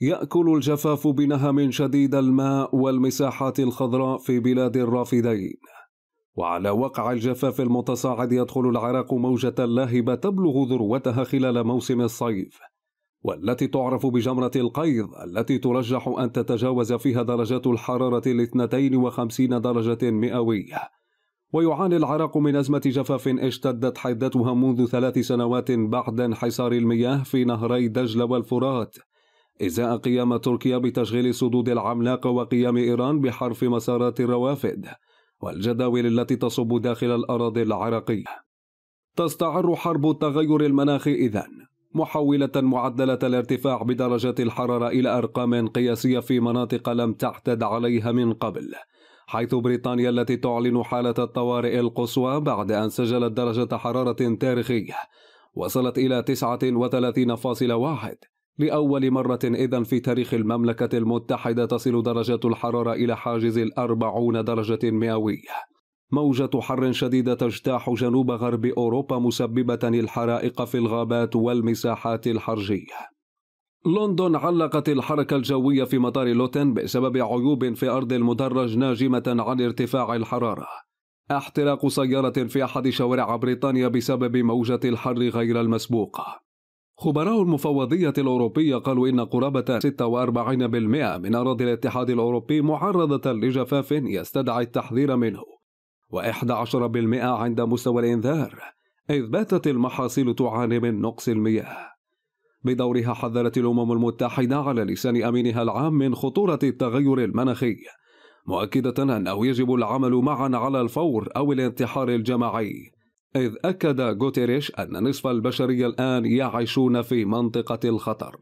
يأكل الجفاف بنهم شديد الماء والمساحات الخضراء في بلاد الرافدين وعلى وقع الجفاف المتصاعد يدخل العراق موجة لاهبة تبلغ ذروتها خلال موسم الصيف والتي تعرف بجمرة القيض التي ترجح أن تتجاوز فيها درجات الحرارة الاثنتين وخمسين درجة مئوية ويعاني العراق من أزمة جفاف اشتدت حدتها منذ ثلاث سنوات بعد انحسار المياه في نهري دجلة والفرات إزاء قيام تركيا بتشغيل سدود العملاقة وقيام إيران بحرف مسارات الروافد والجداول التي تصب داخل الأراضي العراقية تستعر حرب التغير المناخي إذن محولة معدلة الارتفاع بدرجات الحرارة إلى أرقام قياسية في مناطق لم تعتد عليها من قبل حيث بريطانيا التي تعلن حالة الطوارئ القصوى بعد أن سجلت درجة حرارة تاريخية وصلت إلى 39.1 لأول مرة إذا في تاريخ المملكة المتحدة تصل درجات الحرارة إلى حاجز الأربعون درجة مئوية موجة حر شديدة تجتاح جنوب غرب أوروبا مسببة الحرائق في الغابات والمساحات الحرجية لندن علقت الحركة الجوية في مطار لوتن بسبب عيوب في أرض المدرج ناجمة عن ارتفاع الحرارة احتراق سيارة في أحد شوارع بريطانيا بسبب موجة الحر غير المسبوقة خبراء المفوضية الأوروبية قالوا إن قرابة 46% من أراضي الاتحاد الأوروبي معرضة لجفاف يستدعي التحذير منه و11% عند مستوى الإنذار إذ باتت المحاصيل تعاني من نقص المياه بدورها حذرت الأمم المتحدة على لسان أمينها العام من خطورة التغير المناخي مؤكدة أنه يجب العمل معا على الفور أو الانتحار الجماعي إذ أكد غوتيريش أن نصف البشرية الآن يعيشون في منطقة الخطر